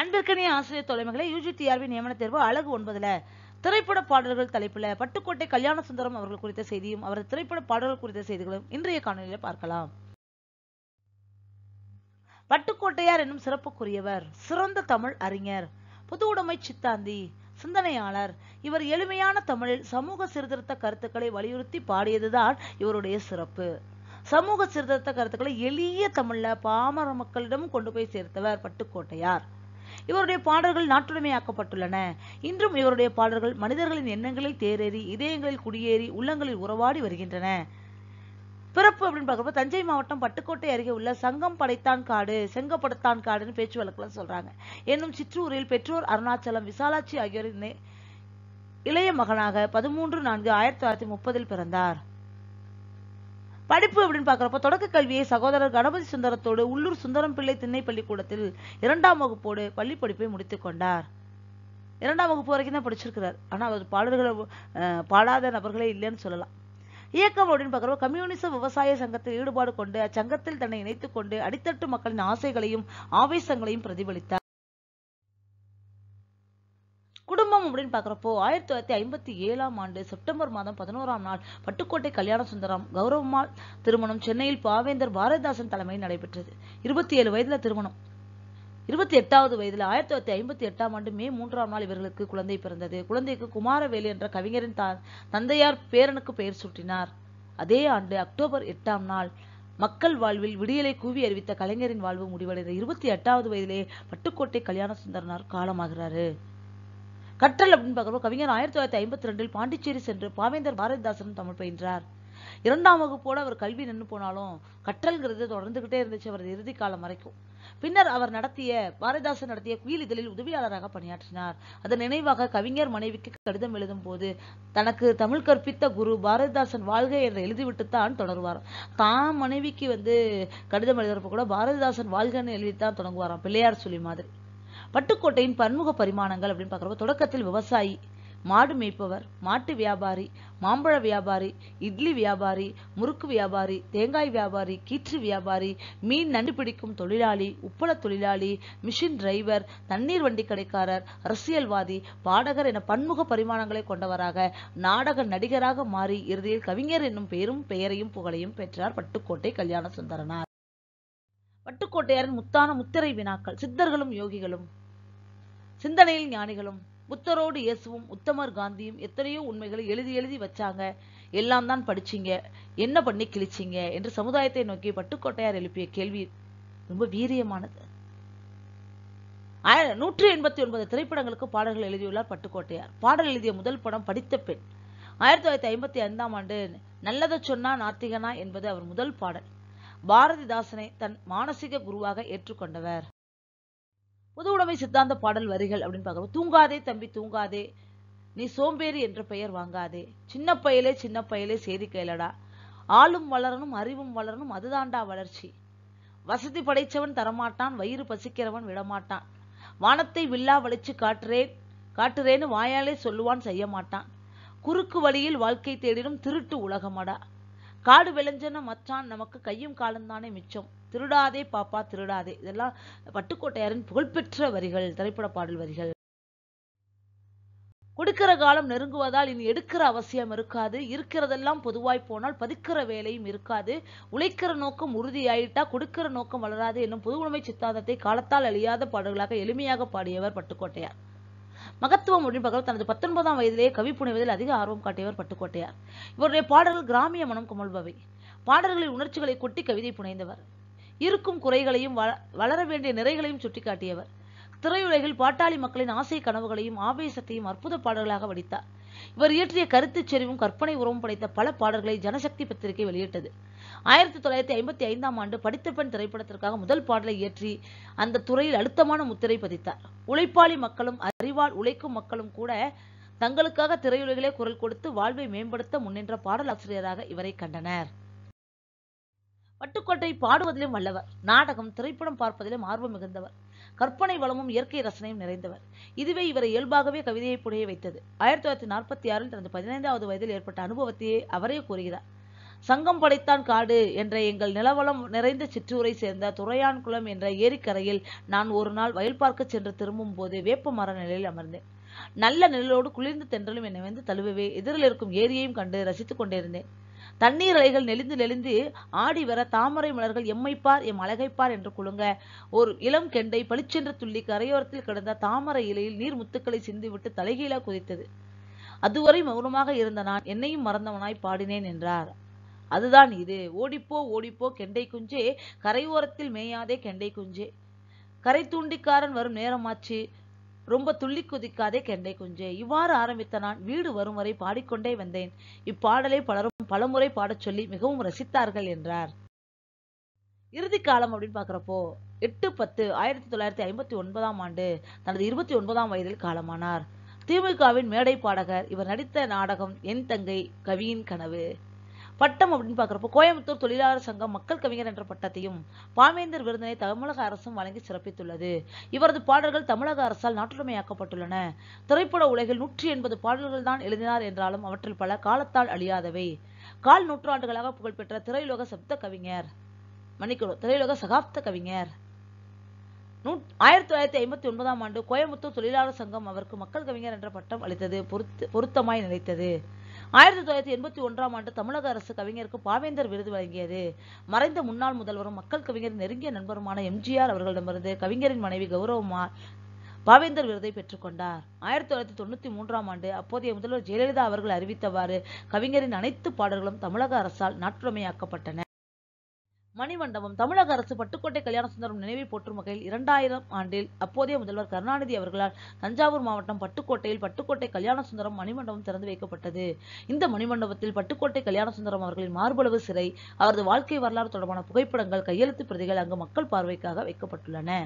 அன்பிற்கனிய ஆசிரியர் தலைமைகளை யூஜி நியமன தேர்வு அழகு ஒன்பதுல திரைப்பட பாடல்கள் தலைப்புல பட்டுக்கோட்டை கல்யாண சுந்தரம் அவர்கள் குறித்த செய்தியும் அவரது திரைப்பட பாடல்கள் குறித்த செய்திகளும் இன்றைய காணொலியில பார்க்கலாம் பட்டுக்கோட்டையார் என்னும் சிறப்புக்குரியவர் சிறந்த தமிழ் அறிஞர் புது உடைமை சித்தாந்தி சிந்தனையாளர் இவர் எளிமையான தமிழில் சமூக சீர்திருத்த கருத்துக்களை வலியுறுத்தி பாடியதுதான் இவருடைய சிறப்பு சமூக சீர்திருத்த கருத்துக்களை எளிய தமிழ்ல பாமர மக்களிடம் கொண்டு போய் சேர்த்தவர் பட்டுக்கோட்டையார் இவருடைய பாடல்கள் நாட்டுடைமையாக்கப்பட்டுள்ளன இன்றும் இவருடைய பாடல்கள் மனிதர்களின் எண்ணங்களில் தேரேறி இதயங்களில் குடியேறி உள்ளங்களில் உறவாடி வருகின்றன பிறப்பு அப்படின்னு பார்க்குறப்ப தஞ்சை மாவட்டம் பட்டுக்கோட்டை அருகே உள்ள சங்கம் படைத்தான் காடு செங்கப்படுத்தான் காடுன்னு பேச்சு வழக்கெல்லாம் சொல்றாங்க என்னும் சிற்றூரில் பெற்றோர் அருணாச்சலம் விசாலாட்சி ஆகியோரின் இளைய மகனாக பதிமூன்று நான்கு ஆயிரத்தி தொள்ளாயிரத்தி முப்பதில் பிறந்தார் படிப்பு அப்படின்னு பார்க்குறப்ப தொடக்க கல்வியை சகோதரர் கணபதி சுந்தரத்தோடு உள்ளூர் சுந்தரம் பிள்ளை திண்ணை பள்ளிக்கூடத்தில் இரண்டாம் வகுப்போடு பள்ளி படிப்பை முடித்து கொண்டார் இரண்டாம் வகுப்பு வரைக்கும் தான் படிச்சிருக்கிறார் ஆனால் அவர் பாடல்களை பாடாத நபர்களே இல்லைன்னு சொல்லலாம் இயக்கம் அப்படின்னு பார்க்குறப்ப கம்யூனிச விவசாய சங்கத்தில் ஈடுபாடு கொண்டு அச்சங்கத்தில் தன்னை இணைத்துக் கொண்டு அடித்தட்டு மக்களின் ஆசைகளையும் ஆவேசங்களையும் பிரதிபலித்தார் சம்பவம் அப்படின்னு பார்க்குறப்போ ஆயிரத்தி தொள்ளாயிரத்தி ஐம்பத்தி ஏழாம் ஆண்டு செப்டம்பர் மாதம் பதினோராம் நாள் பட்டுக்கோட்டை கல்யாண சுந்தரம் கௌரவம்மாள் திருமணம் சென்னையில் பாவேந்தர் பாரதிதாசன் தலைமையில் நடைபெற்றது இருபத்தி ஏழு வயதுல திருமணம் இருபத்தி எட்டாவது வயதில் ஆயிரத்தி தொள்ளாயிரத்தி ஐம்பத்தி எட்டாம் ஆண்டு மே மூன்றாம் நாள் இவர்களுக்கு குழந்தை பிறந்தது குழந்தைக்கு குமாரவேலி என்ற கவிஞரின் த தந்தையார் பேரனுக்கு பெயர் சூட்டினார் அதே ஆண்டு அக்டோபர் எட்டாம் நாள் மக்கள் வாழ்வில் விடியலை கூவி அறிவித்த கலைஞரின் வாழ்வு முடிவடைந்த இருபத்தி எட்டாவது வயதிலே பட்டுக்கோட்டை கல்யாண சுந்தரனார் காலமாகிறாரு கற்றல் அப்படின்னு கவிஞர் ஆயிரத்தி தொள்ளாயிரத்தி ஐம்பத்தி ரெண்டில் பாண்டிச்சேரி சென்று பாவேந்தர் பாரதிதாசன் தமிழ் பயின்றார் இரண்டாம் வகுப்போடு அவர் கல்வி நின்று போனாலும் கற்றல்கிறது தொடர்ந்துகிட்டே இருந்துச்சு அவரது இறுதி காலம் வரைக்கும் பின்னர் அவர் நடத்திய பாரதிதாசன் நடத்திய குயில் இதழில் உதவியாளராக பணியாற்றினார் அதன் நினைவாக கவிஞர் மனைவிக்கு கடிதம் எழுதும் போது தனக்கு தமிழ் கற்பித்த குரு பாரதிதாசன் வாழ்க என்று தான் தொடருவார் தான் மனைவிக்கு வந்து கடிதம் எழுதுறப்ப கூட பாரதிதாசன் வாழ்கன்னு எழுதித்தான் தொடங்குவாராம் பிள்ளையார் சொல்லி மாதிரி பட்டுக்கோட்டையின் பன்முக பரிமாணங்கள் அப்படின்னு பார்க்குறப்ப தொடக்கத்தில் விவசாயி மாடு மேய்ப்பவர் மாட்டு வியாபாரி மாம்பழ வியாபாரி இட்லி வியாபாரி முறுக்கு வியாபாரி தேங்காய் வியாபாரி கீற்று வியாபாரி மீன் நண்டு பிடிக்கும் தொழிலாளி உப்பள தொழிலாளி மிஷின் டிரைவர் தண்ணீர் வண்டி கடைக்காரர் அரசியல்வாதி பாடகர் என பன்முக பரிமாணங்களை கொண்டவராக நாடக நடிகராக மாறி இறுதியில் கவிஞர் என்னும் பெயரும் பெயரையும் புகழையும் பெற்றார் பட்டுக்கோட்டை கல்யாண சுந்தரனார் பட்டுக்கோட்டையாரின் முத்தான முத்திரை வினாக்கள் சித்தர்களும் யோகிகளும் சிந்தனையில் ஞானிகளும் புத்தரோடு இயேசுவும் உத்தமர் காந்தியும் எத்தனையோ உண்மைகளை எழுதி எழுதி வச்சாங்க எல்லாம் தான் படிச்சிங்க என்ன பண்ணி கிழிச்சிங்க என்று சமுதாயத்தை நோக்கி பட்டுக்கோட்டையார் எழுப்பிய கேள்வி ரொம்ப வீரியமானது நூற்றி எண்பத்தி ஒன்பது திரைப்படங்களுக்கு பாடல்கள் எழுதியுள்ளார் பட்டுக்கோட்டையார் பாடல் எழுதிய முதல் படம் படித்த பெண் ஆயிரத்தி தொள்ளாயிரத்தி ஐம்பத்தி ஐந்தாம் ஆண்டு நல்லதை சொன்னா நாத்திகனா என்பது அவர் முதல் பாடல் பாரதிதாசனை தன் மானசீக குருவாக ஏற்றுக்கொண்டவர் பொது உடைமை சித்தாந்த பாடல் வரிகள் அப்படின்னு பார்க்குறோம் தூங்காதே தம்பி தூங்காதே நீ சோம்பேறி என்ற பெயர் வாங்காதே சின்ன பயலே சின்ன பயலே செய்தி கேளடா ஆளும் வளரணும் அறிவும் வளரணும் அதுதாண்டா வளர்ச்சி வசதி படைச்சவன் தரமாட்டான் வயிறு பசிக்கிறவன் விடமாட்டான் வானத்தை வில்லா வலிச்சு காட்டுறேன் காட்டுறேன்னு வாயாலே சொல்லுவான் செய்ய மாட்டான் குறுக்கு வழியில் வாழ்க்கை தேடிடும் திருட்டு உலகமடா காடு விளைஞ்சன மச்சான் நமக்கு கையும் காலம் தானே மிச்சம் திருடாதே பாப்பா திருடாதே இதெல்லாம் பட்டுக்கோட்டையாரின் புகழ்பெற்ற வரிகள் திரைப்பட பாடல் வரிகள் கொடுக்கிற காலம் நெருங்குவதால் இனி எடுக்கிற அவசியம் இருக்காது இருக்கிறதெல்லாம் பொதுவாய் போனால் பதிக்கிற வேலையும் இருக்காது உழைக்கிற நோக்கம் உறுதியாயிட்டா கொடுக்கிற நோக்கம் வளராது என்னும் புதுவுடைமை சித்தாந்தத்தை காலத்தால் அழியாத பாடல்களாக எளிமையாக பாடியவர் பட்டுக்கோட்டையார் மகத்துவம் ஒளிபகர் தனது பத்தொன்பதாம் வயதிலேயே கவி புனைவதில் அதிக ஆர்வம் காட்டியவர் பட்டுக்கோட்டையார் இவருடைய பாடல்கள் கிராமிய மனம் கொமல்பவை பாடல்களில் உணர்ச்சிகளை கொட்டி கவிதை புனைந்தவர் இருக்கும் குறைகளையும் வளர வேண்டிய நிறைகளையும் சுட்டிக்காட்டியவர் திரையுலகில் பாட்டாளி மக்களின் ஆசை கனவுகளையும் ஆவேசத்தையும் அற்புத பாடல்களாக வடித்தார் இவர் இயற்றிய கருத்துச் செறிவும் கற்பனை உறவும் படைத்த பல பாடல்களை ஜனசக்தி பத்திரிகை வெளியிட்டது ஆயிரத்தி தொள்ளாயிரத்தி ஐம்பத்தி ஐந்தாம் ஆண்டு படித்த பெண் திரைப்படத்திற்காக முதல் பாடலை இயற்றி அந்த துறையில் அழுத்தமான முத்திரை பதித்தார் உழைப்பாளி மக்களும் அறிவால் உழைக்கும் மக்களும் கூட தங்களுக்காக திரையுலகிலே குரல் கொடுத்து வாழ்வை மேம்படுத்த முன்னின்ற பாடல் ஆசிரியராக இவரை கண்டனர் பட்டுக்கோட்டை பாடுவதிலும் வல்லவர் நாடகம் திரைப்படம் பார்ப்பதிலும் ஆர்வம் மிகுந்தவர் கற்பனை வளமும் இயற்கை ரசனையும் நிறைந்தவர் இதுவே இவரை இயல்பாகவே கவிதையை புடைய வைத்தது ஆயிரத்தி தொள்ளாயிரத்தி நாற்பத்தி ஆறில் தனது பதினைந்தாவது வயதில் ஏற்பட்ட அனுபவத்தையே அவரே கூறுகிறார் சங்கம் படைத்தான் காடு என்ற எங்கள் நிலவளம் நிறைந்த சிற்றூரை சேர்ந்த துறையான்குளம் என்ற ஏரிக்கரையில் நான் ஒரு நாள் வயல் பார்க்க சென்று திரும்பும் போது வேப்ப மர நிலையில் அமர்ந்தேன் நல்ல நிழலோடு குளிர்ந்து தென்றலும் என்னை வந்து தழுவவே எதிரில் இருக்கும் ஏரியையும் கண்டு ரசித்துக் கொண்டிருந்தேன் தண்ணீர் அலைகள் நெளிந்து நெளிந்து ஆடி வர தாமரை மலர்கள் எம்மைப்பார் எம் அழகைப்பார் என்று குலுங்க ஒரு இளம் கெண்டை பளிச்சென்று துள்ளி கரையோரத்தில் கிடந்த தாமரை இலையில் நீர் முத்துக்களை சிந்துவிட்டு தலைகீழா குதித்தது அதுவரை மௌனமாக இருந்த நான் என்னையும் மறந்தவனாய் பாடினேன் என்றார் அதுதான் இது ஓடிப்போ ஓடிப்போ கெண்டை குஞ்சே கரையோரத்தில் மேயாதே கெண்டை குஞ்சே கரை தூண்டிக்காரன் வரும் நேரமாச்சு ரொம்ப துள்ளி குதிக்காதே கெண்டை குஞ்சே இவ்வாறு ஆரம்பித்த நான் வீடு வரும் வரை பாடிக்கொண்டே வந்தேன் இப்பாடலை பலரும் பலமுறை பாடச் சொல்லி மிகவும் ரசித்தார்கள் என்றார் இறுதி காலம் அப்படின்னு பாக்குறப்போ எட்டு பத்து ஆயிரத்தி தொள்ளாயிரத்தி ஐம்பத்தி ஒன்பதாம் ஆண்டு தனது இருபத்தி ஒன்பதாம் வயதில் காலமானார் திமுகவின் மேடை பாடகர் இவர் நடித்த நாடகம் என் தங்கை கவியின் கனவு பட்டம் அப்படின்னு பார்க்குறப்போ கோயம்புத்தூர் தொழிலாளர் சங்கம் மக்கள் கவிஞர் என்ற பட்டத்தையும் பாமேந்தர் விருதினை தமிழக அரசும் வழங்கி சிறப்பித்துள்ளது இவரது பாடல்கள் தமிழக அரசால் நாட்டுடைமையாக்கப்பட்டுள்ளன திரைப்பட உலகில் நூற்றி எண்பது பாடல்கள் தான் எழுதினார் என்றாலும் அவற்றில் பல காலத்தால் அழியாதவை கால் நூற்றாண்டுகளாக புகழ்பெற்ற திரையுலக சப்த கவிஞர் மன்னிக்கணும் திரையுலக சகாப்த கவிஞர் ஆயிரத்தி தொள்ளாயிரத்தி ஐம்பத்தி ஒன்பதாம் ஆண்டு கோயம்புத்தூர் தொழிலாளர் சங்கம் அவருக்கு மக்கள் கவிஞர் என்ற பட்டம் அளித்தது பொருத்தமாய் நிலைத்தது ஆயிரத்தி தொள்ளாயிரத்தி எண்பத்தி ஒன்றாம் ஆண்டு தமிழக அரசு கவிஞருக்கு பாவேந்தர் விருது வழங்கியது மறைந்த முன்னாள் முதல்வரும் மக்கள் கவிஞர் நெருங்கிய நண்பருமான எம்ஜிஆர் அவர்களிடமிருந்து கவிஞரின் மனைவி கௌரவமா பாவேந்தர் விருதை பெற்றுக்கொண்டார் ஆயிரத்தி தொள்ளாயிரத்தி தொண்ணூற்றி மூன்றாம் ஆண்டு அப்போதைய முதல்வர் ஜெயலலிதா அவர்கள் அறிவித்தவாறு கவிஞரின் அனைத்து பாடல்களும் தமிழக அரசால் நாட்டுமையாக்கப்பட்டன மணிமண்டபம் தமிழக அரசு பட்டுக்கோட்டை கல்யாண சுந்தரம் நினைவை போற்றும் வகையில் இரண்டாயிரம் ஆண்டில் அப்போதைய முதல்வர் கருணாநிதி அவர்களால் தஞ்சாவூர் மாவட்டம் பட்டுக்கோட்டையில் பட்டுக்கோட்டை கல்யாண சுந்தரம் மணிமண்டபம் திறந்து வைக்கப்பட்டது இந்த மணிமண்டபத்தில் பட்டுக்கோட்டை கல்யாண சுந்தரம் அவர்களின் மார்பளவு சிறை அவரது வாழ்க்கை வரலாறு தொடர்பான புகைப்படங்கள் கையெழுத்து பிரதிகள் அங்கு மக்கள் பார்வைக்காக வைக்கப்பட்டுள்ளன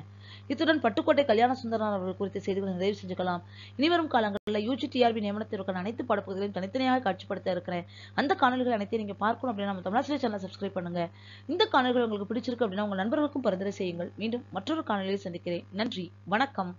இத்துடன் பட்டுக்கோட்டை கல்யாண சுந்தரம் அவர்கள் குறித்த செய்திகளை நிறைவு செஞ்சுக்கலாம் இனிவரும் காலங்களில் யூஜிடிஆர்பி நியமனத்திற்கான அனைத்து படப்புகளையும் தனித்தனியாக காட்சிப்படுத்த இருக்கிறேன் அந்த காணொலிகள் அனைத்தையும் நீங்க பார்க்கணும் அப்படின்னா நம்ம தமிழ் சேனல் சப்ஸ்கிரைப் பண்ணுங்க இந்த காணொலிகள் உங்களுக்கு பிடிச்சிருக்கு அப்படின்னா உங்கள் நண்பர்களுக்கும் பரிந்துரை செய்யுங்கள் மீண்டும் மற்றொரு காணொலியில் சந்திக்கிறேன் நன்றி வணக்கம்